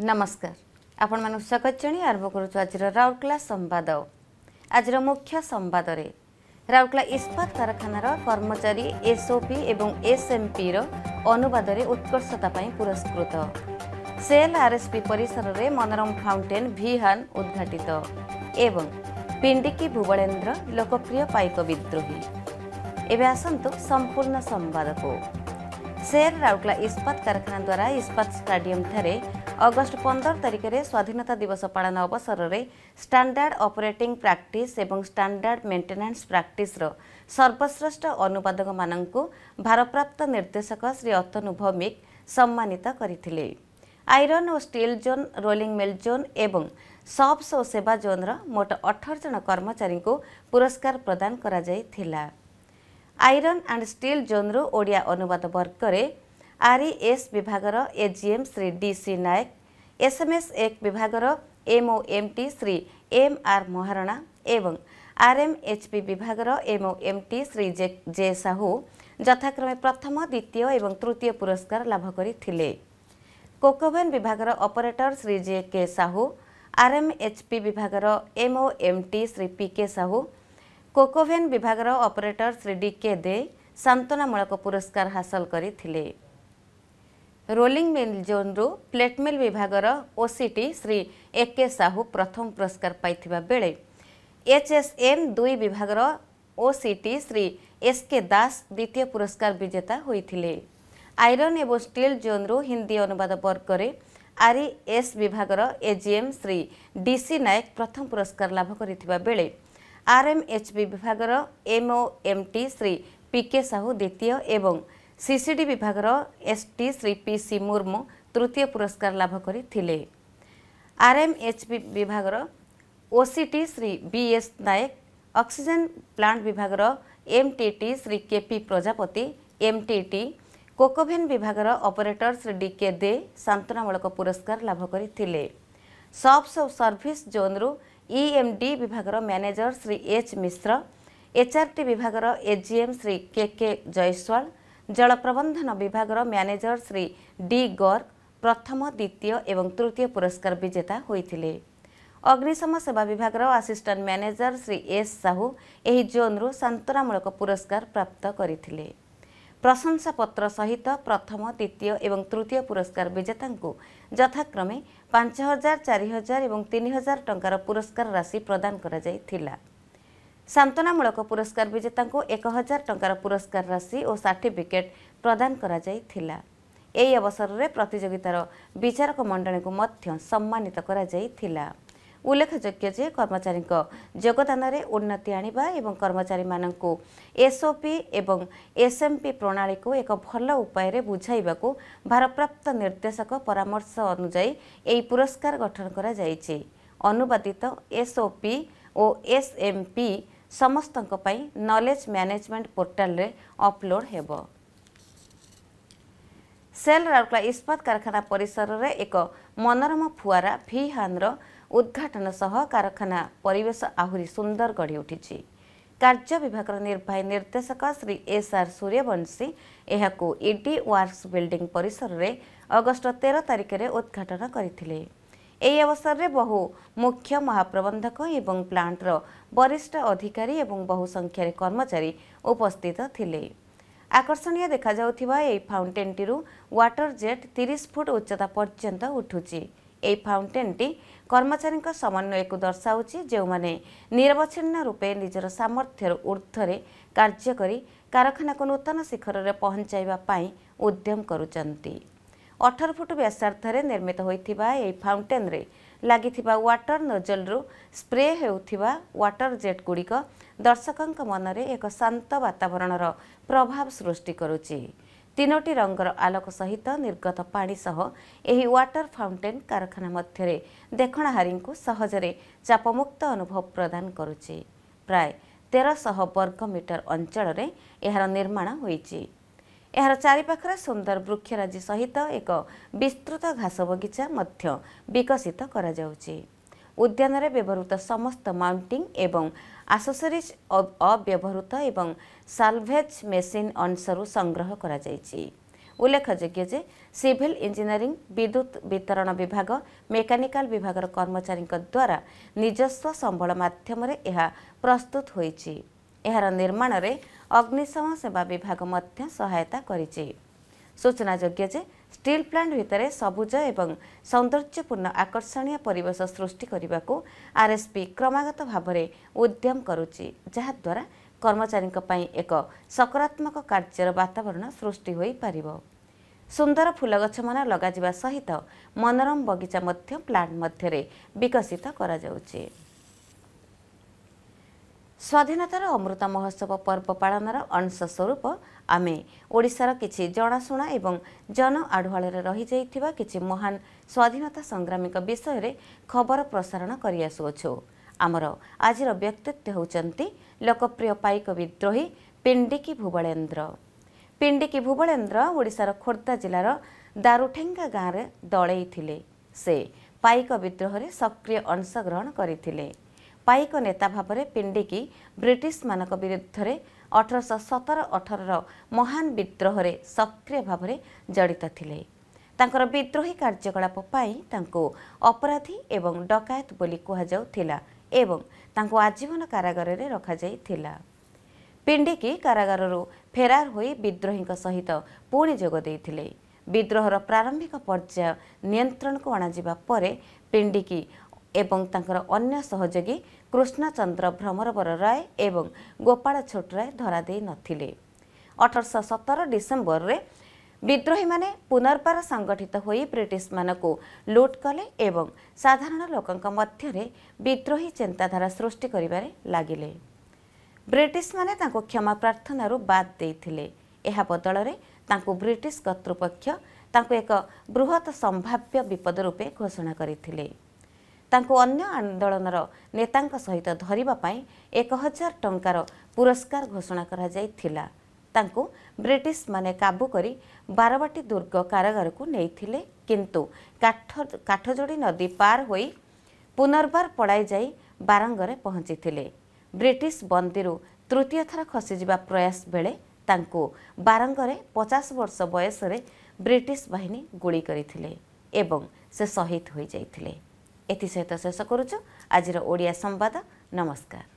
ନମସ୍କାର ଆପଣମାନଙ୍କୁ ସ୍ୱାଗତ ଜଣାଇ ଆରମ୍ଭ କରୁଛୁ ଆଜିର ରାଉରକେଲା ସମ୍ବାଦ ଆଜିର ମୁଖ୍ୟ ସମ୍ବାଦରେ ରାଉରକେଲା ଇସ୍ପାତ କାରଖାନାର କର୍ମଚାରୀ ଏସ୍ଓପି ଏବଂ ଏସ୍ଏମ୍ପିର ଅନୁବାଦରେ ଉତ୍କର୍ଷତା ପାଇଁ ପୁରସ୍କୃତ ସେଲ୍ ଆର୍ଏସ୍ପି ପରିସରରେ ମନୋରମ ଫାଉଣ୍ଟେନ୍ ଭିହାନ୍ ଉଦ୍ଘାଟିତ ଏବଂ ପିଣ୍ଡିକି ଭୁବନେନ୍ଦ୍ର ଲୋକପ୍ରିୟ ପାଇକ ବିଦ୍ରୋହୀ ଏବେ ଆସନ୍ତୁ ସମ୍ପୂର୍ଣ୍ଣ ସମ୍ବାଦକୁ ସେଲ୍ ରାଉରକେଲା ଇସ୍ପାତ କାରଖାନା ଦ୍ୱାରା ଇସ୍ପାତ ଷ୍ଟାଡିୟମ୍ଠାରେ ଅଗଷ୍ଟ ପନ୍ଦର ତାରିଖରେ ସ୍ୱାଧୀନତା ଦିବସ ପାଳନ ଅବସରରେ ଷ୍ଟାଣ୍ଡାର୍ଡ ଅପରେଟିଂ ପ୍ରାକ୍ଟିସ୍ ଏବଂ ଷ୍ଟାଣ୍ଡାର୍ଡ ମେଣ୍ଟେନାନ୍ସ ପ୍ରାକ୍ଟିସ୍ର ସର୍ବଶ୍ରେଷ୍ଠ ଅନୁବାଦକମାନଙ୍କୁ ଭାରପ୍ରାପ୍ତ ନିର୍ଦ୍ଦେଶକ ଶ୍ରୀ ଅତନୁ ଭୌମିକ ସମ୍ମାନିତ କରିଥିଲେ ଆଇରନ୍ ଓ steel zone rolling mill zone ଏବଂ ସପ୍ସ ଓ ସେବା ଜୋନ୍ର ମୋଟ ଅଠର ଜଣ କର୍ମଚାରୀଙ୍କୁ ପୁରସ୍କାର ପ୍ରଦାନ କରାଯାଇଥିଲା ଆଇରନ୍ ଆଣ୍ଡ ଷ୍ଟିଲ୍ ଜୋନ୍ରୁ ଓଡ଼ିଆ ଅନୁବାଦ ବର୍ଗରେ ଆର୍ଇଏସ୍ ବିଭାଗର AGM Shri D C Nayak SMS ଏକ ବିଭାଗର MOMT Shri M R Maharana ଏବଂ ଆର୍ଏମ୍ଏଚ୍ପି ବିଭାଗର ଏମ୍ଓଏମ୍ଟି ଶ୍ରୀ ଜେ ସାହୁ ଯଥାକ୍ରମେ ପ୍ରଥମ ଦ୍ୱିତୀୟ ଏବଂ ତୃତୀୟ ପୁରସ୍କାର ଲାଭ କରିଥିଲେ କୋକୋଭେନ୍ ବିଭାଗର operator Shri J K Sahu RMHP ବିଭାଗର MOMT Shri P K Sahu coke oven ବିଭାଗର operator Shri D K De ସାନ୍ତ୍ୱନାମୂଳକ ପୁରସ୍କାର ହାସଲ କରିଥିଲେ ରୋଲିଂ ମିଲ୍ ଜୋନ୍ରୁ ପ୍ଲେଟମେଲ୍ ବିଭାଗର ଓସିଟି ଶ୍ରୀ ଏକେ ସାହୁ ପ୍ରଥମ ପୁରସ୍କାର ପାଇଥିବା ବେଳେ ଏଚ୍ଏସ୍ଏନ୍ ଦୁଇ ବିଭାଗର ଓସିଟି ଶ୍ରୀ ଏସ୍କେ ଦାସ ଦ୍ୱିତୀୟ ପୁରସ୍କାର ବିଜେତା ହୋଇଥିଲେ ଆଇରନ୍ ଏବଂ ଷ୍ଟିଲ୍ ଜୋନ୍ରୁ ହିନ୍ଦୀ ଅନୁବାଦ ବର୍ଗରେ ଆର୍ଇଏସ୍ ବିଭାଗର ଏଜିଏମ୍ ଶ୍ରୀ ଡିସି ନାୟକ ପ୍ରଥମ ପୁରସ୍କାର ଲାଭ କରିଥିବା ବେଳେ ଆର୍ଏମ୍ଏଚ୍ବି ବିଭାଗର ଏମ୍ଓଏମ୍ଟି ଶ୍ରୀ ପିକେ ସାହୁ ଦ୍ୱିତୀୟ ଏବଂ ସିସିଡି ବିଭାଗର ST Shri P C Murmu ତୃତୀୟ ପୁରସ୍କାର ଲାଭ କରିଥିଲେ ଆର୍ଏମ୍ଏଚ୍ପି ବିଭାଗର OCT Shri B S Nayak oxygen plant ବିଭାଗର MTT Shri K P Prajapati MTT coke oven ବିଭାଗର ଅପରେଟର ଶ୍ରୀ ଡିକେ ଦେ ସାନ୍ତ୍ୱନାମୂଳକ ପୁରସ୍କାର ଲାଭ କରିଥିଲେ ସପ୍ସ ଓ ସର୍ଭିସ୍ ଜୋନ୍ରୁ ଇଏମ୍ଡି e ବିଭାଗର manager Shri H Mishra HRT ବିଭାଗର ଏଜିଏମ୍ ଶ୍ରୀ କେ କେ ଜୟସ୍ୱାଳ ଜଳ ପ୍ରବନ୍ଧନ ବିଭାଗର ମ୍ୟାନେଜର ଶ୍ରୀ ଡି ଗର୍ଗ ପ୍ରଥମ ଦ୍ୱିତୀୟ ଏବଂ ତୃତୀୟ ପୁରସ୍କାର ବିଜେତା ହୋଇଥିଲେ ଅଗ୍ନିଶମ ସେବା ବିଭାଗର assistant manager Shri S Sahu ଏହି ଜୋନ୍ରୁ ସାନ୍ତ୍ୱନାମୂଳକ ପୁରସ୍କାର ପ୍ରାପ୍ତ କରିଥିଲେ ପ୍ରଶଂସାପତ୍ର ସହିତ ପ୍ରଥମ ଦ୍ୱିତୀୟ ଏବଂ ତୃତୀୟ ପୁରସ୍କାର ବିଜେତାଙ୍କୁ ଯଥାକ୍ରମେ ପାଞ୍ଚ ହଜାର ଚାରି ହଜାର ଏବଂ ତିନି ହଜାର ଟଙ୍କାର ପୁରସ୍କାର ରାଶି ପ୍ରଦାନ କରାଯାଇଥିଲା ସାନ୍ତ୍ୱନାମୂଳକ ପୁରସ୍କାର ବିଜେତାଙ୍କୁ ଏକ ହଜାର ଟଙ୍କାର ପୁରସ୍କାର ରାଶି ଓ ସାର୍ଟିଫିକେଟ୍ ପ୍ରଦାନ କରାଯାଇଥିଲା ଏହି ଅବସରରେ ପ୍ରତିଯୋଗିତାର ବିଚାରକ ମଣ୍ଡଳୀଙ୍କୁ ମଧ୍ୟ ସମ୍ମାନିତ କରାଯାଇଥିଲା ଉଲ୍ଲେଖଯୋଗ୍ୟ ଯେ କର୍ମଚାରୀଙ୍କ ଯୋଗଦାନରେ ଉନ୍ନତି ଆଣିବା ଏବଂ କର୍ମଚାରୀମାନଙ୍କୁ ଏସ୍ଓପି ଏବଂ ଏସ୍ଏମ୍ପି ପ୍ରଣାଳୀକୁ ଏକ ଭଲ ଉପାୟରେ ବୁଝାଇବାକୁ ଭାରପ୍ରାପ୍ତ ନିର୍ଦ୍ଦେଶକ ପରାମର୍ଶ ଅନୁଯାୟୀ ଏହି ପୁରସ୍କାର ଗଠନ କରାଯାଇଛି ଅନୁବାଦିତ ଏସ୍ଓପି ଓ ଏସ୍ଏମ୍ପି ସମସ୍ତଙ୍କ ପାଇଁ ନଲେଜ୍ ମ୍ୟାନେଜମେଣ୍ଟ ପୋର୍ଟାଲରେ ଅପଲୋଡ଼ ହେବ ସେଲ୍ ରାଉରକେଲା ଇସ୍ପାତ କାରଖାନା ପରିସରରେ ଏକ ମନୋରମ ଫୁଆରା ଭି ହାନ୍ର ଉଦ୍ଘାଟନ ସହ କାରଖାନା ପରିବେଶ ଆହୁରି ସୁନ୍ଦର ଗଢ଼ି ଉଠିଛି କାର୍ଯ୍ୟ ବିଭାଗର ନିର୍ବାହୀ ନିର୍ଦ୍ଦେଶକ ଶ୍ରୀ ଏସ୍ ଆର୍ ସୂର୍ଯ୍ୟବଂଶୀ ଏହାକୁ ଇଡି ୱାର୍କସ୍ ବିଲ୍ଡିଂ ପରିସରରେ ଅଗଷ୍ଟ ତେର ତାରିଖରେ ଉଦ୍ଘାଟନ କରିଥିଲେ ଏହି ଅବସରରେ ବହୁ ମୁଖ୍ୟ ମହାପ୍ରବନ୍ଧକ ଏବଂ ପ୍ଲାଣ୍ଟର ବରିଷ୍ଠ ଅଧିକାରୀ ଏବଂ ବହୁ ସଂଖ୍ୟାରେ କର୍ମଚାରୀ ଉପସ୍ଥିତ ଥିଲେ ଆକର୍ଷଣୀୟ ଦେଖାଯାଉଥିବା ଏହି ଫାଉଣ୍ଟେନ୍ଟିରୁ ୱାଟର ଜେଟ୍ ତିରିଶ ଫୁଟ ଉଚ୍ଚତା ପର୍ଯ୍ୟନ୍ତ ଉଠୁଛି ଏହି ଫାଉଣ୍ଟେନ୍ଟି କର୍ମଚାରୀଙ୍କ ସମନ୍ୱୟକୁ ଦର୍ଶାଉଛି ଯେଉଁମାନେ ନିରବଚ୍ଛିନ୍ନ ରୂପେ ନିଜର ସାମର୍ଥ୍ୟର ଉର୍ଦ୍ଧ୍ୱରେ କାର୍ଯ୍ୟ କରି କାରଖାନାକୁ ନୂତନ ଶିଖରରେ ପହଞ୍ଚାଇବା ପାଇଁ ଉଦ୍ୟମ କରୁଛନ୍ତି ଅଠର ଫୁଟ ବ୍ୟାସାର୍ଥରେ ନିର୍ମିତ ହୋଇଥିବା ଏହି ଫାଉଣ୍ଟେନ୍ରେ ଲାଗିଥିବା ୱାଟର ନୋଜଲରୁ ସ୍ପ୍ରେ ହେଉଥିବା ୱାଟର ଜେଟ୍ଗୁଡ଼ିକ ଦର୍ଶକଙ୍କ ମନରେ ଏକ ଶାନ୍ତ ବାତାବରଣର ପ୍ରଭାବ ସୃଷ୍ଟି କରୁଛି ତିନୋଟି ରଙ୍ଗର ଆଲୋକ ସହିତ ନିର୍ଗତ ପାଣି ସହ ଏହି ୱାଟର ଫାଉଣ୍ଟେନ୍ କାରଖାନା ମଧ୍ୟରେ ଦେଖଣାହାରୀଙ୍କୁ ସହଜରେ ଚାପମୁକ୍ତ ଅନୁଭବ ପ୍ରଦାନ କରୁଛି ପ୍ରାୟ ତେରଶହ ବର୍ଗ ମିଟର ଅଞ୍ଚଳରେ ଏହାର ନିର୍ମାଣ ହୋଇଛି ଏହାର ଚାରିପାଖରେ ସୁନ୍ଦର ବୃକ୍ଷରାଜି ସହିତ ଏକ ବିସ୍ତୃତ ଘାସ ବଗିଚା ମଧ୍ୟ ବିକଶିତ କରାଯାଉଛି ଉଦ୍ୟାନରେ ବ୍ୟବହୃତ ସମସ୍ତ ମାଉଣ୍ଟିଂ ଏବଂ ଆସେସରିଜ୍ ଅବ୍ୟବହୃତ ଏବଂ ସାଲଭେଜ୍ ମେସିନ୍ ଅଂଶରୁ ସଂଗ୍ରହ କରାଯାଇଛି ଉଲ୍ଲେଖଯୋଗ୍ୟ ଯେ ସିଭିଲ୍ ଇଞ୍ଜିନିୟରିଂ ବିଦ୍ୟୁତ୍ ବିତରଣ ବିଭାଗ ମେକାନିକାଲ୍ ବିଭାଗର କର୍ମଚାରୀଙ୍କ ଦ୍ୱାରା ନିଜସ୍ୱ ସମ୍ବଳ ମାଧ୍ୟମରେ ଏହା ପ୍ରସ୍ତୁତ ହୋଇଛି ଏହାର ନିର୍ମାଣରେ ଅଗ୍ନିଶମ ସେବା ବିଭାଗ ମଧ୍ୟ ସହାୟତା କରିଛି ସୂଚନାଯୋଗ୍ୟ ଯେ ଷ୍ଟିଲ୍ ପ୍ଲାଣ୍ଟ ଭିତରେ ସବୁଜ ଏବଂ ସୌନ୍ଦର୍ଯ୍ୟପୂର୍ଣ୍ଣ ଆକର୍ଷଣୀୟ ପରିବେଶ ସୃଷ୍ଟି କରିବାକୁ ଆର୍ଏସ୍ପି କ୍ରମାଗତ ଭାବରେ ଉଦ୍ୟମ କରୁଛି ଯାହାଦ୍ୱାରା କର୍ମଚାରୀଙ୍କ ପାଇଁ ଏକ ସକାରାତ୍ମକ କାର୍ଯ୍ୟର ବାତାବରଣ ସୃଷ୍ଟି ହୋଇପାରିବ ସୁନ୍ଦର ଫୁଲଗଛମାନ ଲଗାଯିବା ସହିତ ମନୋରମ ବଗିଚା ମଧ୍ୟ ପ୍ଲାଣ୍ଟ ମଧ୍ୟରେ ବିକଶିତ କରାଯାଉଛି ସ୍ୱାଧୀନତାର ଅମୃତ ମହୋତ୍ସବ ପର୍ବ ପାଳନର ଅଂଶ ସ୍ୱରୂପ ଆମେ ଓଡ଼ିଶାର କିଛି ଜଣାଶୁଣା ଏବଂ ଜନ ଆଢୁଆଳରେ ରହିଯାଇଥିବା କିଛି ମହାନ ସ୍ୱାଧୀନତା ସଂଗ୍ରାମୀଙ୍କ ବିଷୟରେ ଖବର ପ୍ରସାରଣ କରିଆସୁଅଛୁ ଆମର ଆଜିର ବ୍ୟକ୍ତିତ୍ୱ ହେଉଛନ୍ତି ଲୋକପ୍ରିୟ ପାଇକ ବିଦ୍ରୋହୀ ପିଣ୍ଡିକି ଭୁବଳେନ୍ଦ୍ର ପିଣ୍ଡିକି ଭୁବଳେନ୍ଦ୍ର ଓଡ଼ିଶାର ଖୋର୍ଦ୍ଧା ଜିଲ୍ଲାର ଦାରୁଠେଙ୍ଗା ଗାଁରେ ଦଳେଇ ଥିଲେ ସେ ପାଇକ ବିଦ୍ରୋହରେ ସକ୍ରିୟ ଅଂଶଗ୍ରହଣ କରିଥିଲେ ପାଇକ ନେତା ଭାବରେ ପିଣ୍ଡିକି ବ୍ରିଟିଶମାନଙ୍କ ବିରୁଦ୍ଧରେ ଅଠରଶହ ସତର ଅଠରର ମହାନ ବିଦ୍ରୋହରେ ସକ୍ରିୟ ଭାବରେ ଜଡ଼ିତ ଥିଲେ ତାଙ୍କର ବିଦ୍ରୋହୀ କାର୍ଯ୍ୟକଳାପ ପାଇଁ ତାଙ୍କୁ ଅପରାଧୀ ଏବଂ ଡକାୟତ ବୋଲି କୁହାଯାଉଥିଲା ଏବଂ ତାଙ୍କୁ ଆଜୀବନ କାରାଗାରରେ ରଖାଯାଇଥିଲା ପିଣ୍ଡିକି କାରାଗାରରୁ ଫେରାର ହୋଇ ବିଦ୍ରୋହୀଙ୍କ ସହିତ ପୁଣି ଯୋଗ ଦେଇଥିଲେ ବିଦ୍ରୋହର ପ୍ରାରମ୍ଭିକ ପର୍ଯ୍ୟାୟ ନିୟନ୍ତ୍ରଣକୁ ଅଣାଯିବା ପରେ ପିଣ୍ଡିକି ଏବଂ ତାଙ୍କର ଅନ୍ୟ ସହଯୋଗୀ କୃଷ୍ଣଚନ୍ଦ୍ର ଭ୍ରମରବର ରାୟ ଏବଂ ଗୋପାଳ ଛୋଟ ରାୟ ଧରାଦେଇନଥିଲେ ଅଠରଶହ ସତର ଡିସେମ୍ବରରେ ବିଦ୍ରୋହୀମାନେ ପୁନର୍ବାର ସଂଗଠିତ ହୋଇ ବ୍ରିଟିଶମାନଙ୍କୁ ଲୁଟ୍ କଲେ ଏବଂ ସାଧାରଣ ଲୋକଙ୍କ ମଧ୍ୟରେ ବିଦ୍ରୋହୀ ଚିନ୍ତାଧାରା ସୃଷ୍ଟି କରିବାରେ ଲାଗିଲେ ବ୍ରିଟିଶମାନେ ତାଙ୍କୁ କ୍ଷମା ପ୍ରାର୍ଥନାରୁ ବାଦ୍ ଦେଇଥିଲେ ଏହା ବଦଳରେ ତାଙ୍କୁ ବ୍ରିଟିଶ କର୍ତ୍ତୃପକ୍ଷ ତାଙ୍କୁ ଏକ ବୃହତ୍ ସମ୍ଭାବ୍ୟ ବିପଦ ରୂପେ ଘୋଷଣା କରିଥିଲେ ତାଙ୍କୁ ଅନ୍ୟ ଆନ୍ଦୋଳନର ନେତାଙ୍କ ସହିତ ଧରିବା ପାଇଁ ଏକ ହଜାର ଟଙ୍କାର ପୁରସ୍କାର ଘୋଷଣା କରାଯାଇଥିଲା ତାଙ୍କୁ ବ୍ରିଟିଶମାନେ କାବୁ କରି ବାରବାଟୀ ଦୁର୍ଗ କାରାଗାରକୁ ନେଇଥିଲେ କିନ୍ତୁ କାଠ କାଠଯୋଡ଼ି ନଦୀ ପାର ହୋଇ ପୁନର୍ବାର ପଳାଇ ଯାଇ ବାରଙ୍ଗରେ ପହଞ୍ଚିଥିଲେ ବ୍ରିଟିଶ ବନ୍ଦୀରୁ ତୃତୀୟ ଥର ଖସିଯିବା ପ୍ରୟାସ ବେଳେ ତାଙ୍କୁ ବାରଙ୍ଗରେ ପଚାଶ ବର୍ଷ ବୟସରେ ବ୍ରିଟିଶ ବାହିନୀ ଗୁଳି କରିଥିଲେ ଏବଂ ସେ ଶହୀଦ ହୋଇଯାଇଥିଲେ ଏଥିସହିତ ଶେଷ କରୁଛୁ ଆଜିର ଓଡ଼ିଆ ସମ୍ବାଦ ନମସ୍କାର